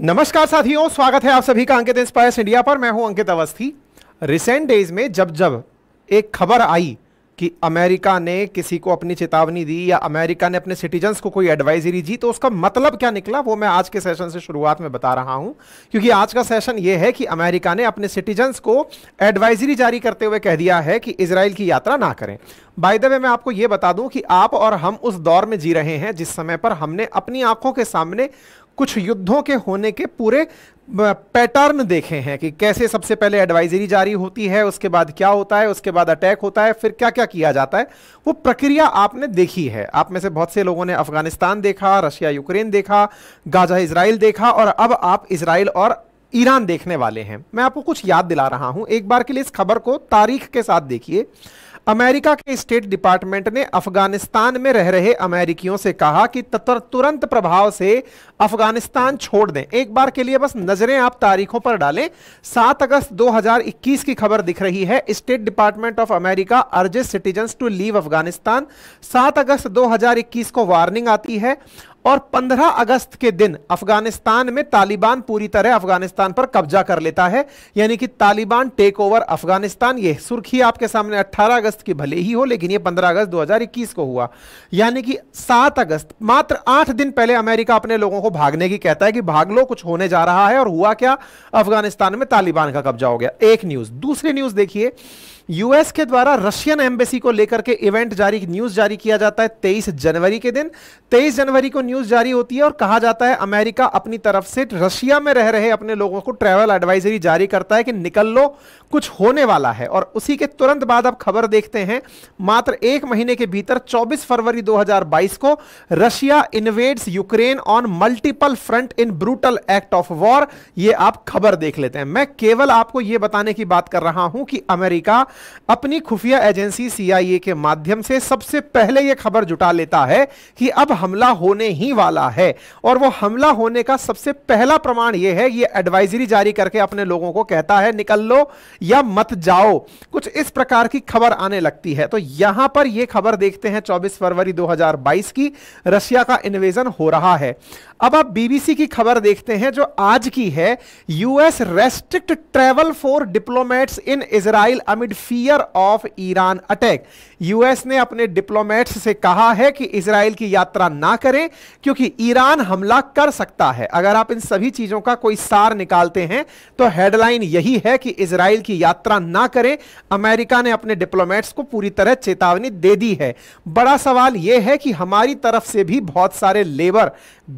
नमस्कार साथियों स्वागत है आप सभी का अंकित इंस्पायर्स इंडिया पर मैं हूं अंकित अवस्थी रिसेंट डेज में जब जब एक खबर आई कि अमेरिका ने किसी को अपनी चेतावनी दी या अमेरिका ने अपने सिटीजन्स को कोई एडवाइजरी दी तो उसका मतलब क्या निकला वो मैं आज के सेशन से शुरुआत में बता रहा हूं क्योंकि आज का सेशन ये है कि अमेरिका ने अपने सिटीजन्स को एडवाइजरी जारी करते हुए कह दिया है कि इसराइल की यात्रा ना करें बाय द वे मैं आपको ये बता दूं कि आप और हम उस दौर में जी रहे हैं जिस समय पर हमने अपनी आंखों के सामने कुछ युद्धों के होने के पूरे पैटर्न देखे हैं कि कैसे सबसे पहले एडवाइजरी जारी होती है उसके बाद क्या होता है उसके बाद अटैक होता है फिर क्या क्या किया जाता है वो प्रक्रिया आपने देखी है आप में से बहुत से लोगों ने अफगानिस्तान देखा रशिया यूक्रेन देखा गाजा इसराइल देखा और अब आप इसराइल और ईरान देखने वाले हैं मैं आपको कुछ याद दिला रहा हूं एक बार के लिए इस खबर को तारीख के साथ देखिए अमेरिका के स्टेट डिपार्टमेंट ने अफगानिस्तान में रह रहे अमेरिकियों से कहा कि तुरंत प्रभाव से अफगानिस्तान छोड़ दें एक बार के लिए बस नजरें आप तारीखों पर डालें 7 अगस्त 2021 की खबर दिख रही है State Department of America urges citizen to leave Afghanistan 7 अगस्त 2021 को वार्निंग आती है और 15 अगस्त के दिन अफगानिस्तान में तालिबान पूरी तरह अफगानिस्तान पर कब्जा कर लेता है यानी कि तालिबान टेक ओवर अफगानिस्तान ये सुर्खी आपके सामने 18 अगस्त की भले ही हो लेकिन ये 15 अगस्त 2021 को हुआ यानी कि 7 अगस्त मात्र 8 दिन पहले अमेरिका अपने लोगों को भागने की कहता है कि भाग लो कुछ होने जा रहा है और हुआ क्या अफगानिस्तान में तालिबान का कब्जा हो गया एक न्यूज दूसरी न्यूज देखिए यूएस के द्वारा रशियन एम्बेसी को लेकर के इवेंट जारी न्यूज जारी किया जाता है तेईस जनवरी के दिन तेईस जनवरी को न्यूज जारी होती है और कहा जाता है अमेरिका अपनी तरफ से रशिया में रह रहे अपने लोगों को ट्रैवल एडवाइजरी जारी करता है कि निकल लो कुछ होने वाला है और उसी के तुरंत बाद अब खबर देखते हैं मात्र एक महीने के भीतर चौबीस फरवरी 2022 को Russia invades Ukraine on multiple front in brutal act of war ये आप खबर देख लेते हैं मैं केवल आपको यह बताने की बात कर रहा हूं कि अमेरिका अपनी खुफिया एजेंसी सीआईए के माध्यम से सबसे पहले यह खबर जुटा लेता है कि अब हमला होने ही वाला है और वो हमला होने का सबसे पहला प्रमाण यह है ये एडवाइजरी जारी करके अपने लोगों को कहता है निकल लो या मत जाओ कुछ इस प्रकार की खबर आने लगती है तो यहां पर यह खबर देखते हैं 24 फरवरी 2022 की रशिया का इन्वेजन हो रहा है अब आप बीबीसी की खबर देखते हैं जो आज की है US restrict travel for diplomats in Israel amid fear of Iran attack US ने अपने डिप्लोमेट्स से कहा है कि इसराइल की यात्रा ना करें क्योंकि ईरान हमला कर सकता है अगर आप इन सभी चीज़ों का कोई सार निकालते हैं तो हेडलाइन यही है कि इसराइल की यात्रा ना करें अमेरिका ने अपने डिप्लोमेट्स को पूरी तरह चेतावनी दे दी है बड़ा सवाल यह है कि हमारी तरफ से भी बहुत सारे लेबर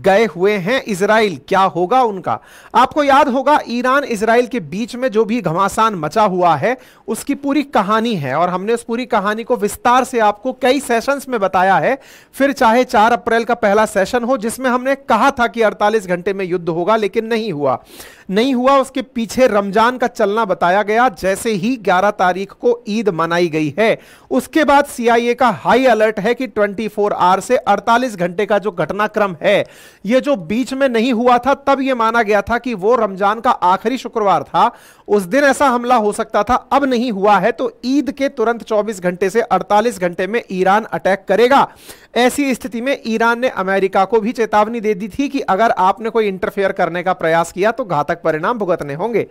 गए हुए हैं इसराइल क्या होगा उनका आपको याद होगा ईरान इसराइल के बीच में जो भी घमासान मचा हुआ है उसकी पूरी कहानी है और हमने उस पूरी कहानी को विस्तार से आपको कई सेशंस में बताया है फिर चाहे 4 अप्रैल का पहला सेशन हो जिसमें हमने कहा था कि 48 घंटे में युद्ध होगा लेकिन नहीं हुआ नहीं हुआ उसके पीछे रमजान का चलना बताया गया जैसे ही 11 तारीख को ईद मनाई गई है उसके बाद सीआईए का हाई अलर्ट है कि 24 आवर से 48 घंटे का जो घटनाक्रम है यह जो बीच में नहीं हुआ था तब यह माना गया था कि वो रमजान का आखिरी शुक्रवार था उस दिन ऐसा हमला हो सकता था अब नहीं हुआ है तो ईद के तुरंत 24 घंटे से 48 घंटे में ईरान अटैक करेगा ऐसी स्थिति में ईरान ने अमेरिका को भी चेतावनी दे दी थी कि अगर आपने कोई इंटरफेयर करने का प्रयास किया तो घातक भयानक परिणाम भुगतने होंगे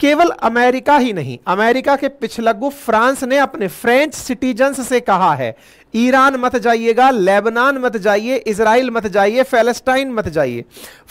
केवल अमेरिका ही नहीं अमेरिका के पिछलग्गू फ्रांस ने अपने फ्रेंच सिटीजन्स से कहा है ईरान मत जाइएगा लेबनान मत जाइए इसराइल मत जाइए फेलेस्टाइन मत जाइए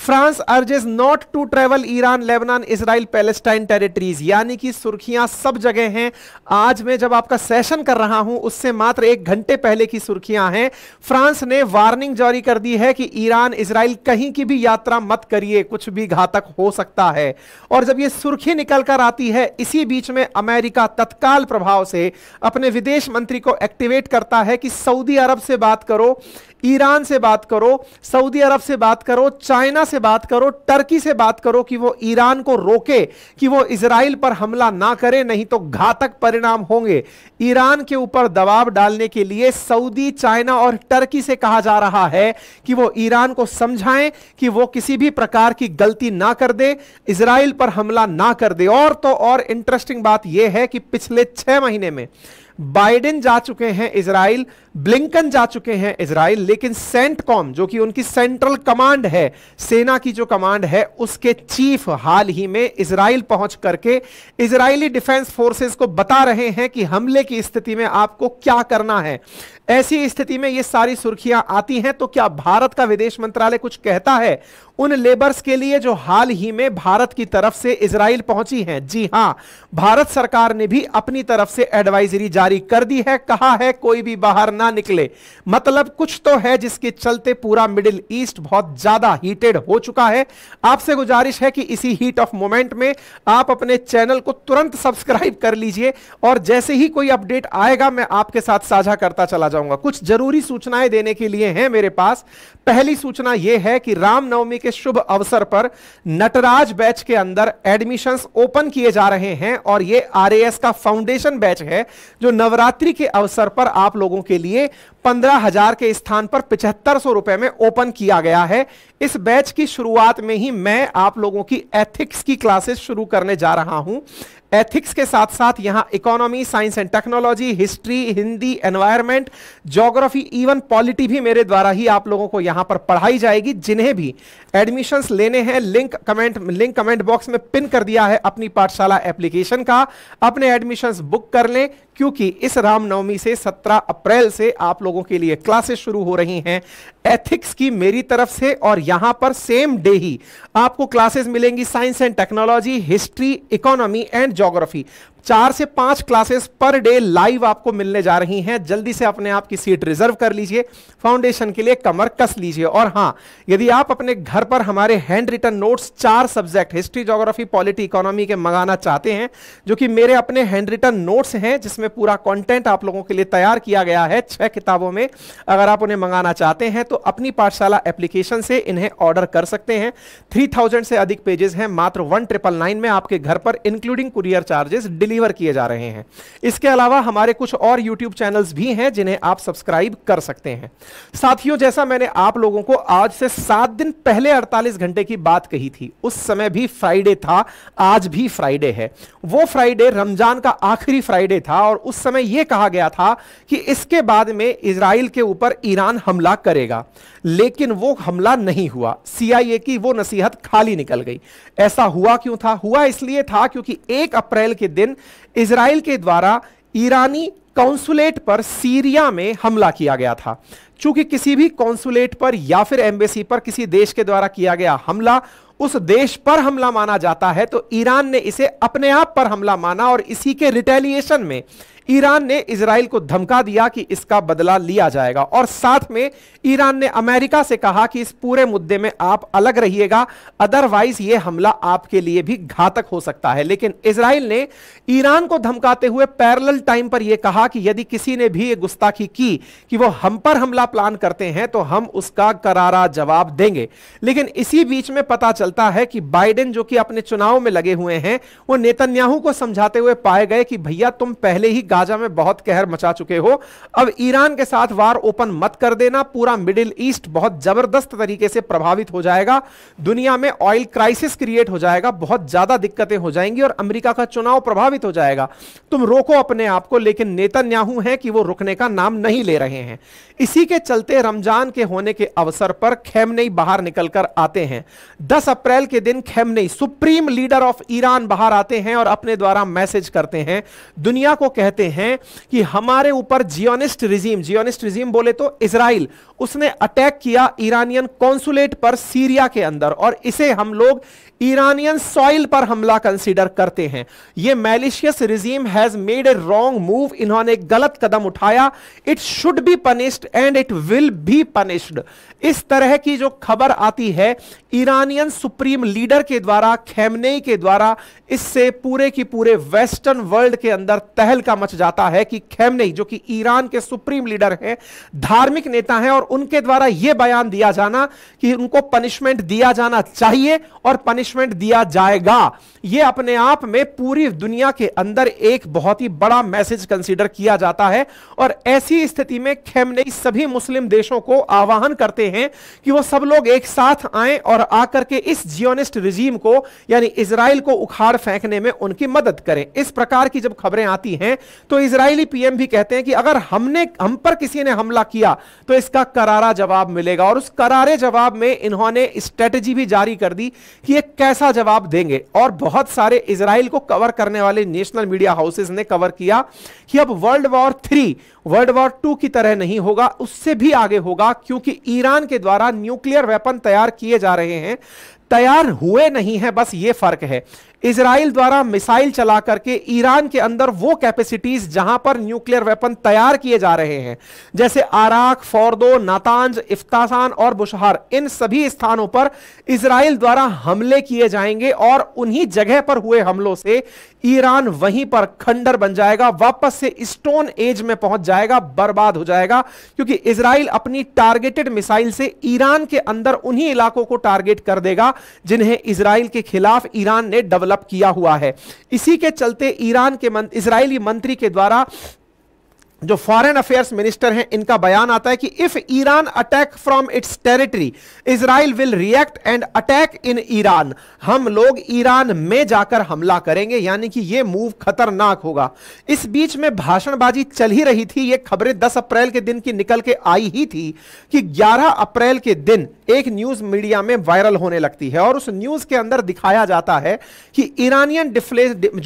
France urges not to travel Iran Lebanon Israel Palestine territories यानी कि सुर्खियां सब जगह हैं आज मैं जब आपका सेशन कर रहा हूं उससे मात्र एक घंटे पहले की सुर्खियां हैं फ्रांस ने वार्निंग जारी कर दी है कि ईरान इसराइल कहीं की भी यात्रा मत करिए कुछ भी घातक हो सकता है और जब यह सुर्खी निकल कर आती है इसी बीच में अमेरिका तत्काल प्रभाव से अपने विदेश मंत्री को एक्टिवेट करता है कि कि सऊदी अरब से बात करो ईरान से बात करो सऊदी अरब से बात करो चाइना से बात करो टर्की से बात करो कि वो ईरान को रोके कि वो इसराइल पर हमला ना करे नहीं तो घातक परिणाम होंगे ईरान के ऊपर दबाव डालने के लिए सऊदी चाइना और टर्की से कहा जा रहा है कि वो ईरान को समझाएं कि वो किसी भी प्रकार की गलती ना कर दे इसराइल पर हमला ना कर दे और तो और इंटरेस्टिंग बात यह है कि पिछले छह महीने में बाइडेन जा चुके हैं इसराइल ब्लिंकन जा चुके हैं इसराइल लेकिन सेंटकॉम जो कि उनकी सेंट्रल कमांड है सेना की जो कमांड है उसके चीफ हाल ही में इसराइल पहुंच करके इसराइली डिफेंस फोर्सेस को बता रहे हैं कि हमले की स्थिति में आपको क्या करना है ऐसी स्थिति में ये सारी सुर्खियां आती हैं तो क्या भारत का विदेश मंत्रालय कुछ कहता है उन लेबर्स के लिए जो हाल ही में भारत की तरफ से इसराइल पहुंची हैं जी हां भारत सरकार ने भी अपनी तरफ से एडवाइजरी जारी कर दी है कहा है कोई भी बाहर ना निकले मतलब कुछ तो है जिसके चलते पूरा मिडिल ईस्ट बहुत ज्यादा हीटेड हो चुका है आपसे गुजारिश है कि इसी हीट ऑफ मोमेंट में आप अपने चैनल को तुरंत सब्सक्राइब कर लीजिए और जैसे ही कोई अपडेट आएगा मैं आपके साथ साझा करता चला जाऊंगा कुछ जरूरी सूचनाएं देने के लिए है मेरे पास पहली सूचना यह है कि रामनवमी के शुभ अवसर पर नटराज बैच के अंदर एडमिशंस ओपन किए जा रहे हैं और ये आरएएस का फाउंडेशन बैच है जो नवरात्रि के अवसर पर आप लोगों के लिए पंद्रह हजार के स्थान पर पिछहत्तर सौ रुपए में ओपन किया गया है इस बैच की शुरुआत में ही मैं आप लोगों की एथिक्स की क्लासेस शुरू करने जा रहा हूं एथिक्स के साथ साथ यहां economy science and technology history Hindi environment geography even polity भी मेरे द्वारा ही आप लोगों को यहां पर पढ़ाई जाएगी जिन्हें भी एडमिशंस लेने हैं link comment link comment box में पिन कर दिया है अपनी पाठशाला एप्लीकेशन का अपने एडमिशंस बुक कर लें क्योंकि इस रामनवमी से 17 अप्रैल से आप लोगों के लिए क्लासेस शुरू हो रही हैं एथिक्स की मेरी तरफ से और यहां पर सेम डे ही आपको क्लासेस मिलेंगी science and technology history economy and geography चार से पांच क्लासेस पर डे लाइव आपको मिलने जा रही हैं जल्दी से अपने आप की सीट रिजर्व कर लीजिए फाउंडेशन के लिए कमर कस लीजिए और हाँ यदि आप अपने घर पर हमारे हैंड रिटन नोट्स चार subject history geography polity economy के मंगाना चाहते हैं जो कि मेरे अपने हैंड रिटन नोट्स हैं जिसमें पूरा कॉन्टेंट आप लोगों के लिए तैयार किया गया है छह किताबों में अगर आप उन्हें मंगाना चाहते हैं तो अपनी पाठशाला एप्लीकेशन से इन्हें ऑर्डर कर सकते हैं थ्री से अधिक पेजेस हैं मात्र वन में आपके घर पर including courier charges deliver deliver किए जा रहे हैं इसके अलावा हमारे कुछ और यूट्यूब चैनल्स भी हैं जिन्हें आप सब्सक्राइब कर सकते हैं साथियों जैसा मैंने आप लोगों को आज से सात दिन पहले अड़तालीस घंटे की बात कही थी उस समय भी फ्राइडे था आज भी फ्राइडे है वो फ्राइडे रमजान का आखिरी फ्राइडे था और उस समय यह कहा गया था कि इसके बाद में इसराइल के ऊपर ईरान हमला करेगा लेकिन वो हमला नहीं हुआ सीआईए की वो नसीहत खाली निकल गई ऐसा हुआ क्यों था हुआ इसलिए था क्योंकि एक अप्रैल के दिन इसराइल के द्वारा ईरानी कौंसुलेट पर सीरिया में हमला किया गया था चूंकि किसी भी कौंसुलेट पर या फिर एम्बेसी पर किसी देश के द्वारा किया गया हमला उस देश पर हमला माना जाता है तो ईरान ने इसे अपने आप पर हमला माना और इसी के रिटेलिएशन में ईरान ने इसराइल को धमका दिया कि इसका बदला लिया जाएगा और साथ में ईरान ने अमेरिका से कहा कि इस पूरे मुद्दे में आप अलग रहिएगा अदरवाइज यह हमला आपके लिए भी घातक हो सकता है लेकिन इसराइल ने ईरान को धमकाते हुए पैरल टाइम पर यह कहा कि यदि किसी ने भी यह गुस्ताखी की कि वह हम पर हमला प्लान करते हैं तो हम उसका करारा जवाब देंगे लेकिन इसी बीच में पता चलता है कि बाइडेन जो कि अपने चुनाव में लगे हुए हैं वो नेतन्याहू को समझाते हुए पाए गए कि भैया तुम पहले ही गाजा में बहुत कहर मचा चुके हो अब ईरान के साथ वार ओपन मत कर देना पूरा मिडिल ईस्ट बहुत जबरदस्त तरीके से प्रभावित हो जाएगा दुनिया में ऑयल क्राइसिस क्रिएट हो जाएगा बहुत ज्यादा दिक्कतें हो जाएंगी और अमेरिका का चुनाव प्रभावित हो जाएगा तुम रोको अपने आप को लेकिन नेतन्याहू है कि वो रुकने का नाम नहीं ले रहे हैं इसी के चलते रमजान के होने के अवसर पर खेमने बाहर निकलकर आते हैं 10 अप्रैल के दिन Khamenei supreme leader of Iran बाहर आते हैं और अपने द्वारा मैसेज करते हैं दुनिया को कहते देखते हैं कि हमारे ऊपर जियोनिस्ट रिजीम जियोनिस्ट रिजीम बोले तो इसराइल उसने अटैक किया ईरानियन कॉन्सुलेट पर सीरिया के अंदर और इसे हम लोग ईरानियन सॉइल पर हमला कंसीडर करते हैं यह malicious regime has made a wrong move इन्होंने एक गलत कदम उठाया it should be punished and it will be punished इस तरह की जो खबर आती है ईरानियन सुप्रीम लीडर के द्वारा खेमने के द्वारा इससे पूरे की पूरे वेस्टर्न वर्ल्ड के अंदर तहलका मच जाता है कि खेमने जो कि ईरान के सुप्रीम लीडर हैं धार्मिक नेता हैं और उनके द्वारा यह बयान दिया जाना कि उनको पनिशमेंट दिया जाना चाहिए और पनिश पनिशमेंट दिया जाएगा यह अपने आप में पूरी दुनिया के अंदर एक बहुत ही बड़ा मैसेज कंसीडर किया जाता है और ऐसी स्थिति में खेमनेई सभी मुस्लिम देशों को आह्वान करते हैं कि वो सब लोग एक साथ आए और आकर के इस जियोनिस्ट रिजीम को यानी इसराइल को उखाड़ फेंकने में उनकी मदद करें इस प्रकार की जब खबरें आती हैं तो इसराइली पीएम भी कहते हैं कि अगर हमने हम पर किसी ने हमला किया तो इसका करारा जवाब मिलेगा और उस करारे जवाब में इन्होंने स्ट्रेटजी भी जारी कर दी कि एक कैसा जवाब देंगे और बहुत सारे इसराइल को कवर करने वाले नेशनल मीडिया हाउसेस ने कवर किया कि अब world war three world war two की तरह नहीं होगा उससे भी आगे होगा क्योंकि ईरान के द्वारा न्यूक्लियर वेपन तैयार किए जा रहे हैं तैयार हुए नहीं है बस ये फर्क है इसराइल द्वारा मिसाइल चला करके ईरान के अंदर वो कैपेसिटीज जहां पर न्यूक्लियर वेपन तैयार किए जा रहे हैं जैसे आराक फोरदो नातांज इफ्तासान और बुशहार इन सभी स्थानों पर इसराइल द्वारा हमले किए जाएंगे और उन्हीं जगह पर हुए हमलों से ईरान वहीं पर खंडर बन जाएगा वापस से स्टोन एज में पहुंच जाएगा बर्बाद हो जाएगा क्योंकि इसराइल अपनी टारगेटेड मिसाइल से ईरान के अंदर उन्हीं इलाकों को टारगेट कर देगा जिन्हें इसराइल के खिलाफ ईरान ने डेवलप किया हुआ है इसी के चलते ईरान के इसराइली मंत्री के द्वारा जो फॉरेन अफेयर्स मिनिस्टर हैं इनका बयान आता है कि if Iran attack from its territory Israel will react and attack in Iran हम लोग ईरान में जाकर हमला करेंगे यानी कि यह मूव खतरनाक होगा इस बीच में भाषणबाजी चल ही रही थी यह खबरें 10 अप्रैल के दिन की निकल के आई ही थी कि 11 अप्रैल के दिन एक न्यूज मीडिया में वायरल होने लगती है और उस न्यूज के अंदर दिखाया जाता है कि ईरानियन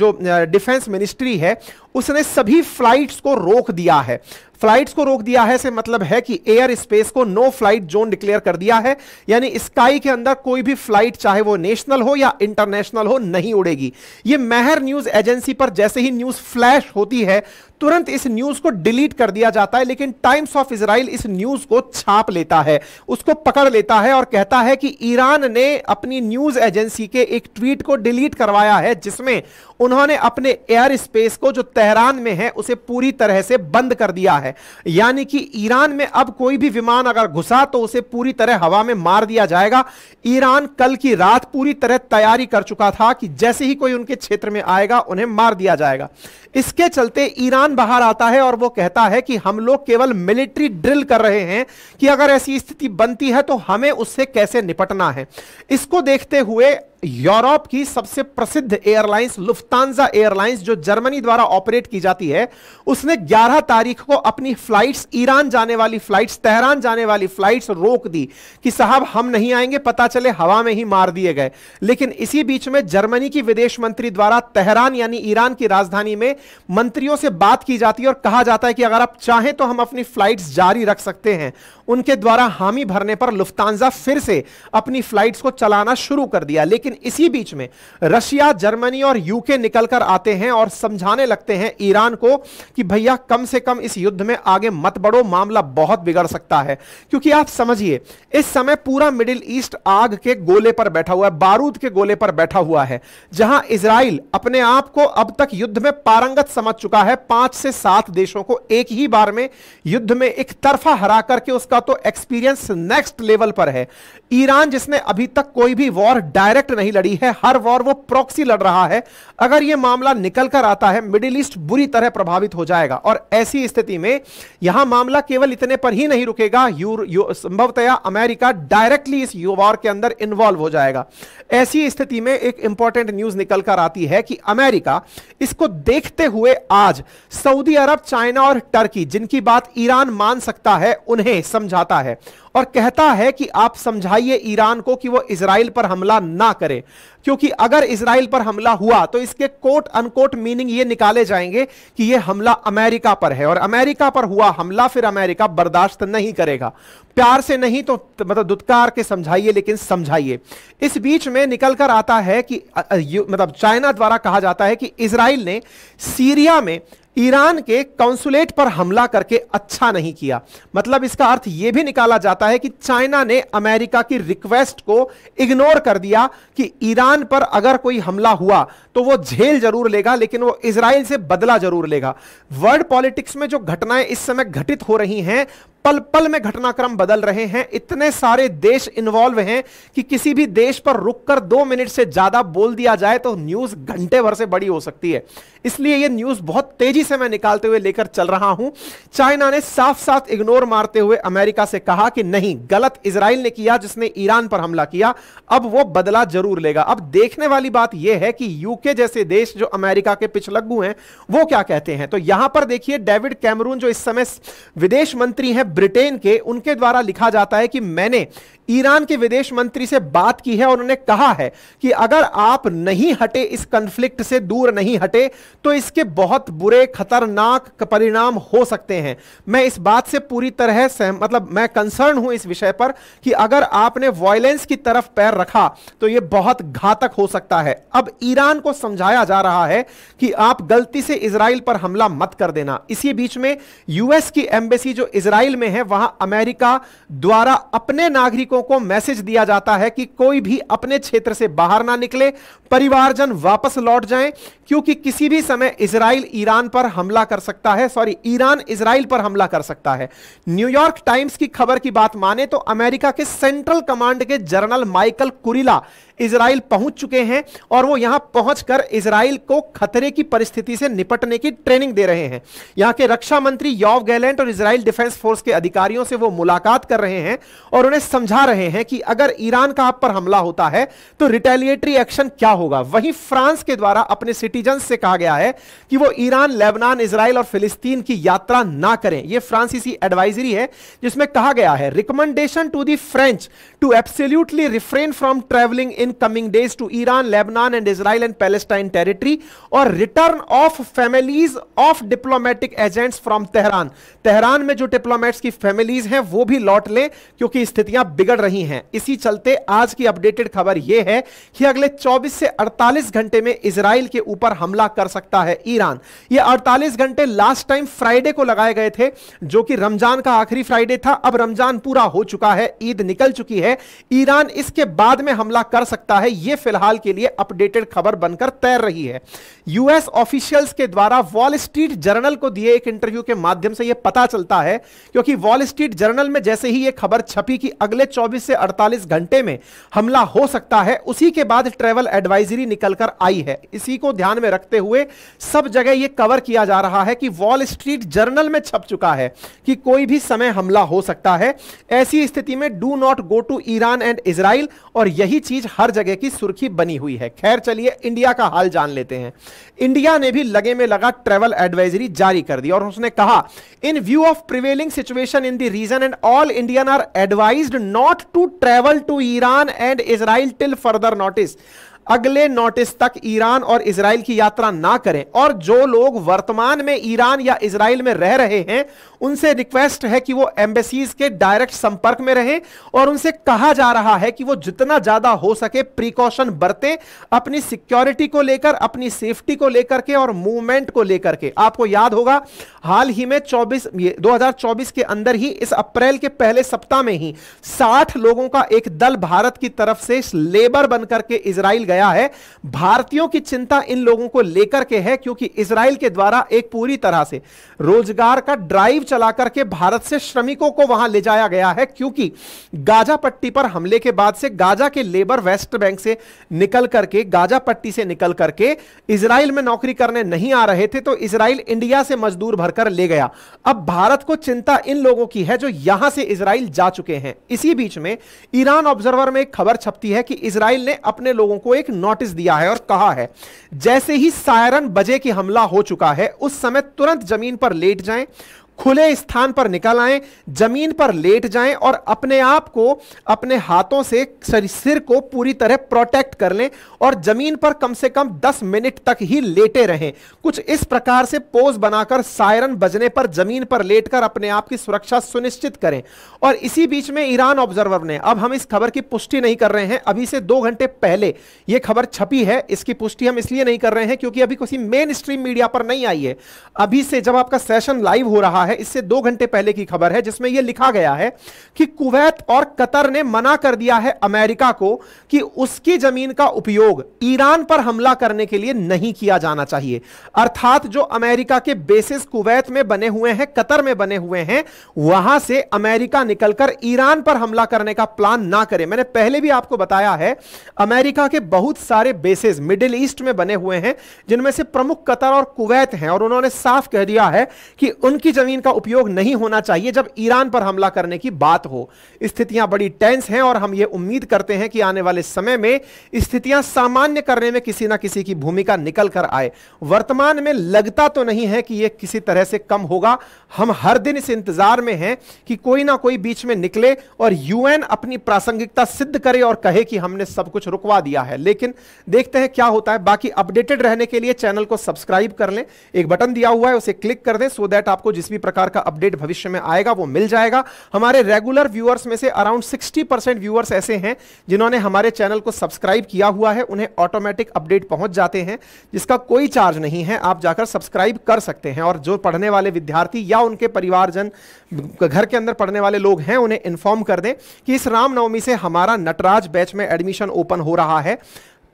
जो डिफेंस मिनिस्ट्री है उसने सभी फ्लाइट्स को रोक दिया है फ्लाइट्स को रोक दिया है से मतलब है कि एयर स्पेस को नो फ्लाइट जोन डिक्लेयर कर दिया है यानी स्काई के अंदर कोई भी फ्लाइट चाहे वो नेशनल हो या इंटरनेशनल हो नहीं उड़ेगी ये मेहर न्यूज एजेंसी पर जैसे ही न्यूज फ्लैश होती है तुरंत इस न्यूज को डिलीट कर दिया जाता है लेकिन टाइम्स ऑफ इसराइल इस न्यूज को छाप लेता है उसको पकड़ लेता है और कहता है कि ईरान ने अपनी न्यूज एजेंसी के एक ट्वीट को डिलीट करवाया है जिसमें उन्होंने अपने एयर स्पेस को जो तेहरान में है उसे पूरी तरह से बंद कर दिया है यानी कि ईरान में अब कोई भी विमान अगर घुसा तो उसे पूरी तरह हवा में मार दिया जाएगा ईरान कल की रात पूरी तरह तैयारी कर चुका था कि जैसे ही कोई उनके क्षेत्र में आएगा उन्हें मार दिया जाएगा इसके चलते ईरान बाहर आता है और वो कहता है कि हम लोग केवल मिलिट्री ड्रिल कर रहे हैं कि अगर ऐसी स्थिति बनती है तो हमें उससे कैसे निपटना है इसको देखते हुए यूरोप की सबसे प्रसिद्ध एयरलाइंस लुफ्तानजा एयरलाइंस जो जर्मनी द्वारा ऑपरेट की जाती है उसने 11 तारीख को अपनी फ्लाइट्स ईरान जाने वाली फ्लाइट्स तेहरान जाने वाली फ्लाइट्स रोक दी कि साहब हम नहीं आएंगे पता चले हवा में ही मार दिए गए लेकिन इसी बीच में जर्मनी की विदेश मंत्री द्वारा तेहरान यानी ईरान की राजधानी में मंत्रियों से बात की जाती है और कहा जाता है कि अगर आप चाहें तो हम अपनी फ्लाइट्स जारी रख सकते हैं उनके द्वारा हामी भरने पर लुफ्तानजा फिर से अपनी फ्लाइट्स को चलाना शुरू कर दिया लेकिन इसी बीच में रशिया जर्मनी और यूके निकलकर आते हैं और समझाने लगते हैं ईरान को कि भैया कम से कम इस युद्ध में आगे मत बढ़ो मामला बहुत बिगड़ सकता है क्योंकि आप समझिए इस समय पूरा मिडिल ईस्ट आग के गोले पर बैठा हुआ है बारूद के गोले पर बैठा हुआ है जहां इसराइल अपने आप को अब तक युद्ध में पारंग पारंगत समझ चुका है पांच से सात देशों को एक ही बार में युद्ध में एक तरफा हरा करके उसका तो एक्सपीरियंस नेक्स्ट लेवल पर है ईरान जिसने अभी तक कोई भी वॉर डायरेक्ट नहीं लड़ी है हर वॉर वो प्रॉक्सी लड़ रहा है अगर यह मामला निकल कर आता है मिडिल ईस्ट बुरी तरह प्रभावित हो जाएगा और ऐसी स्थिति में यहां मामला केवल इतने पर ही नहीं रुकेगा संभवतया अमेरिका डायरेक्टली इस वॉर के अंदर इन्वॉल्व हो जाएगा ऐसी स्थिति में एक इंपॉर्टेंट न्यूज निकलकर आती है कि अमेरिका इसको देखते देखते हुए आज सऊदी अरब चाइना और टर्की जिनकी बात ईरान मान सकता है उन्हें समझाता है और कहता है कि आप समझाइए ईरान को कि वो इसराइल पर हमला ना करे क्योंकि अगर इसराइल पर हमला हुआ तो इसके कोट अनकोट मीनिंग ये निकाले जाएंगे कि ये हमला अमेरिका पर है और अमेरिका पर हुआ हमला फिर अमेरिका बर्दाश्त नहीं करेगा प्यार से नहीं तो मतलब दुत्कार के समझाइए लेकिन समझाइए इस बीच में निकल कर आता है कि मतलब चाइना द्वारा कहा जाता है कि इसराइल ने सीरिया में ईरान के कौंसुलेट पर हमला करके अच्छा नहीं किया मतलब इसका अर्थ यह भी निकाला जाता है कि चाइना ने अमेरिका की रिक्वेस्ट को इग्नोर कर दिया कि ईरान पर अगर कोई हमला हुआ तो वो झेल जरूर लेगा लेकिन वो इसराइल से बदला जरूर लेगा वर्ल्ड पॉलिटिक्स में जो घटनाएं इस समय घटित हो रही हैं पल पल में घटनाक्रम बदल रहे हैं इतने सारे देश इन्वॉल्व हैं कि किसी भी देश पर रुककर दो मिनट से ज्यादा बोल दिया जाए तो न्यूज घंटे भर से बड़ी हो सकती है इसलिए यह न्यूज बहुत तेजी से मैं निकालते हुए लेकर चल रहा हूं चाइना ने साफ साफ इग्नोर मारते हुए अमेरिका से कहा कि नहीं गलत इसराइल ने किया जिसने ईरान पर हमला किया अब वो बदला जरूर लेगा अब देखने वाली बात यह है कि यूके जैसे देश जो अमेरिका के पिछलग्गू हैं वो क्या कहते हैं तो यहां पर देखिए डेविड कैमरून जो इस समय विदेश मंत्री हैं ब्रिटेन के उनके द्वारा लिखा जाता है कि मैंने ईरान के विदेश मंत्री से बात की है और उन्होंने कहा है कि अगर आप नहीं हटे इस कंफ्लिक्ट से दूर नहीं हटे तो इसके बहुत बुरे खतरनाक परिणाम हो सकते हैं मैं इस बात से पूरी तरह से मतलब मैं कंसर्न हूं इस विषय पर कि अगर आपने वॉयलेंस की तरफ पैर रखा तो यह बहुत घातक हो सकता है अब ईरान को समझाया जा रहा है कि आप गलती से इसराइल पर हमला मत कर देना इसी बीच में यूएस की एम्बेसी जो इसराइल में है वहां अमेरिका द्वारा अपने नागरिकों को मैसेज दिया जाता है कि कोई भी अपने क्षेत्र से बाहर ना निकले परिवारजन वापस लौट जाएं क्योंकि किसी भी समय इसराइल ईरान पर हमला कर सकता है सॉरी ईरान इसराइल पर हमला कर सकता है न्यूयॉर्क टाइम्स की खबर की बात माने तो अमेरिका के सेंट्रल कमांड के जनरल माइकल कुरिला इसराइल पहुंच चुके हैं और वो यहां पहुंचकर इसराइल को खतरे की परिस्थिति से निपटने की ट्रेनिंग दे रहे हैं यहां के रक्षा मंत्री यॉव गैलेंट और इसराइल डिफेंस फोर्स के अधिकारियों से वो मुलाकात कर रहे हैं और उन्हें समझा रहे हैं कि अगर ईरान का आप पर हमला होता है तो रिटेलिएटरी एक्शन क्या होगा वहीं फ्रांस के द्वारा अपने सिटीजन से कहा गया है कि वो ईरान लेबनान इसराइल और फिलिस्तीन की यात्रा ना करें यह फ्रांसीसी एडवाइजरी है जिसमें कहा गया है recommendation to the French to absolutely refrain from travelling in in coming days to Iran Lebanon and Israel and Palestine territory और return of families of diplomatic agents from Tehran Tehran में जो diplomats की families हैं वो भी लौट लें क्योंकि स्थितियां बिगड़ रही हैं इसी चलते आज की अपडेटेड खबर यह है कि अगले 24 से 48 घंटे में इसराइल के ऊपर हमला कर सकता है ईरान ये 48 घंटे लास्ट टाइम फ्राइडे को लगाए गए थे जो कि रमजान का आखिरी फ्राइडे था अब रमजान पूरा हो चुका है ईद निकल चुकी है ईरान इसके बाद में हमला कर सकता सकता है यह फिलहाल के लिए अपडेटेड खबर बनकर तैर रही है यूएस ऑफिशियल्स के द्वारा वॉल स्ट्रीट जर्नल को दिए एक इंटरव्यू के माध्यम से यह पता चलता है क्योंकि वॉल स्ट्रीट जर्नल में जैसे ही यह खबर छपी कि अगले 24 से 48 घंटे में हमला हो सकता है उसी के बाद ट्रेवल एडवाइजरी निकलकर आई है इसी को ध्यान में रखते हुए सब जगह यह कवर किया जा रहा है कि वॉल स्ट्रीट जर्नल में छप चुका है कि कोई भी समय हमला हो सकता है ऐसी स्थिति में do not go to Iran and Israel और यही चीज हर हर जगह की सुर्खी बनी हुई है खैर चलिए इंडिया का हाल जान लेते हैं इंडिया ने भी लगे में लगा ट्रेवल एडवाइजरी जारी कर दी और उसने कहा in view of prevailing situation in the region and all Indian are advise not to travel to Iran and Israel till further notice अगले नोटिस तक ईरान और इसराइल की यात्रा ना करें और जो लोग वर्तमान में ईरान या इसराइल में रह रहे हैं उनसे रिक्वेस्ट है कि वो एम्बेसीज के डायरेक्ट संपर्क में रहें और उनसे कहा जा रहा है कि वो जितना ज्यादा हो सके प्रिकॉशन बरतें अपनी सिक्योरिटी को लेकर अपनी सेफ्टी को लेकर के और मूवमेंट को लेकर के आपको याद होगा हाल ही में हजार चौबीस के अंदर ही इस अप्रैल के पहले सप्ताह में ही साठ लोगों का एक दल भारत की तरफ से लेबर बनकर के इसराइल गया गया है भारतीयों की चिंता इन लोगों को लेकर के है क्योंकि इसराइल के द्वारा एक पूरी तरह से रोजगार का ड्राइव चला करके भारत से श्रमिकों को वहां ले जाया गया है क्योंकि गाजा पट्टी पर हमले के बाद से गाजा के लेबर वेस्ट बैंक से निकल करके गाजा पट्टी से निकल करके इसराइल में नौकरी करने नहीं आ रहे थे तो इसराइल इंडिया से मजदूर भरकर ले गया अब भारत को चिंता इन लोगों की है जो यहां से इसराइल जा चुके हैं इसी बीच में ईरान ऑब्जर्वर में एक खबर छपती है कि इसराइल ने अपने लोगों को एक एक नोटिस दिया है और कहा है जैसे ही सायरन बजे की हमला हो चुका है उस समय तुरंत जमीन पर लेट जाएं खुले स्थान पर निकल आए जमीन पर लेट जाएं और अपने आप को अपने हाथों से सिर को पूरी तरह प्रोटेक्ट कर लें और जमीन पर कम से कम 10 मिनट तक ही लेटे रहें कुछ इस प्रकार से पोज बनाकर सायरन बजने पर जमीन पर लेटकर अपने आप की सुरक्षा सुनिश्चित करें और इसी बीच में ईरान ऑब्जर्वर ने अब हम इस खबर की पुष्टि नहीं कर रहे हैं अभी से दो घंटे पहले यह खबर छपी है इसकी पुष्टि हम इसलिए नहीं कर रहे हैं क्योंकि अभी किसी मेन स्ट्रीम मीडिया पर नहीं आई है अभी से जब आपका सेशन लाइव हो रहा है है इससे दो घंटे पहले की खबर है जिसमें यह लिखा गया है कि कुवैत और कतर ने मना कर दिया है अमेरिका को कि उसकी जमीन का उपयोग ईरान पर हमला करने के लिए नहीं किया जाना चाहिए अर्थात जो अमेरिका के बेसिस कुवैत में बने हुए हैं कतर में बने हुए हैं वहां से अमेरिका निकलकर ईरान पर हमला करने का प्लान ना करे मैंने पहले भी आपको बताया है अमेरिका के बहुत सारे बेसिस मिडिल ईस्ट में बने हुए हैं जिनमें से प्रमुख कतर और कुवैत हैं और उन्होंने साफ कह दिया है कि उनकी जमीन न्यूक्लियर का उपयोग नहीं होना चाहिए जब ईरान पर हमला करने की बात हो स्थितियां बड़ी टेंस हैं और हम ये उम्मीद करते हैं कि आने वाले समय में स्थितियां सामान्य करने में किसी ना किसी की भूमिका निकल कर आए वर्तमान में लगता तो नहीं है कि यह किसी तरह से कम होगा हम हर दिन इस इंतजार में हैं कि कोई ना कोई बीच में निकले और यूएन अपनी प्रासंगिकता सिद्ध करे और कहे कि हमने सब कुछ रुकवा दिया है लेकिन देखते हैं क्या होता है बाकी अपडेटेड रहने के लिए चैनल को सब्सक्राइब कर लें एक बटन दिया हुआ है उसे क्लिक कर दें सो दैट आपको जिस भी प्रकार का अपडेट भविष्य में आएगा वो मिल जाएगा हमारे रेगुलर व्यूअर्स में से अराउंड 60 परसेंट व्यूअर्स ऐसे हैं जिन्होंने हमारे चैनल को सब्सक्राइब किया हुआ है उन्हें ऑटोमेटिक अपडेट पहुंच जाते हैं जिसका कोई चार्ज नहीं है आप जाकर सब्सक्राइब कर सकते हैं और जो पढ़ने वाले विद्यार्थी या उनके परिवारजन घर के अंदर पढ़ने वाले लोग हैं उन्हें इन्फॉर्म कर दें कि इस रामनवमी से हमारा नटराज बैच में एडमिशन ओपन हो रहा है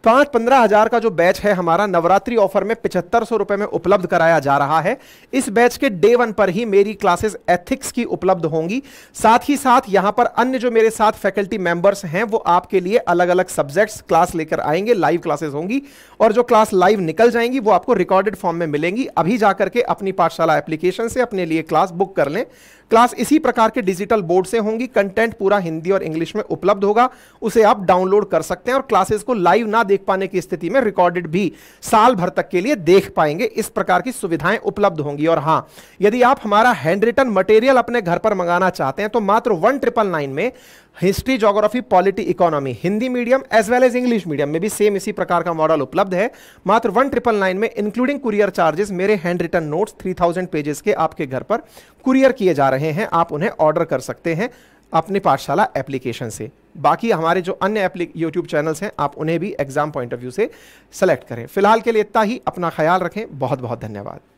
पांच पंद्रह हजार का जो बैच है हमारा नवरात्रि ऑफर में पिछहत्तर सौ रुपए में उपलब्ध कराया जा रहा है इस बैच के डे वन पर ही मेरी क्लासेस एथिक्स की उपलब्ध होंगी साथ ही साथ यहां पर अन्य जो मेरे साथ फैकल्टी मेंबर्स हैं वो आपके लिए अलग अलग सब्जेक्ट्स क्लास लेकर आएंगे लाइव क्लासेस होंगी और जो क्लास लाइव निकल जाएंगी वो आपको रिकॉर्डेड फॉर्म में मिलेंगी अभी जाकर के अपनी पाठशाला एप्लीकेशन से अपने लिए क्लास बुक कर लें क्लास इसी प्रकार के डिजिटल बोर्ड से होंगी कंटेंट पूरा हिंदी और इंग्लिश में उपलब्ध होगा उसे आप डाउनलोड कर सकते हैं और क्लासेस को लाइव ना देख पाने की स्थिति में रिकॉर्डेड भी साल भर तक के लिए देख पाएंगे इस प्रकार की सुविधाएं उपलब्ध होंगी और हाँ यदि आप हमारा हैंड रिटन मटेरियल अपने घर पर मंगाना चाहते हैं तो मात्र वन ट्रिपल नाइन में history geography polity economy Hindi medium as well as English medium में भी सेम इसी प्रकार का मॉडल उपलब्ध है मात्र वन ट्रिपल नाइन में इंक्लूडिंग कुरियर चार्जेस मेरे hand written notes three thousand pages के आपके घर पर कुरियर किए जा रहे हैं आप उन्हें ऑर्डर कर सकते हैं अपने पाठशाला एप्लीकेशन से बाकी हमारे जो अन्य यूट्यूब चैनल्स हैं आप उन्हें भी एग्जाम पॉइंट ऑफ व्यू से सेलेक्ट करें फिलहाल के लिए इतना ही अपना ख्याल रखें बहुत बहुत धन्यवाद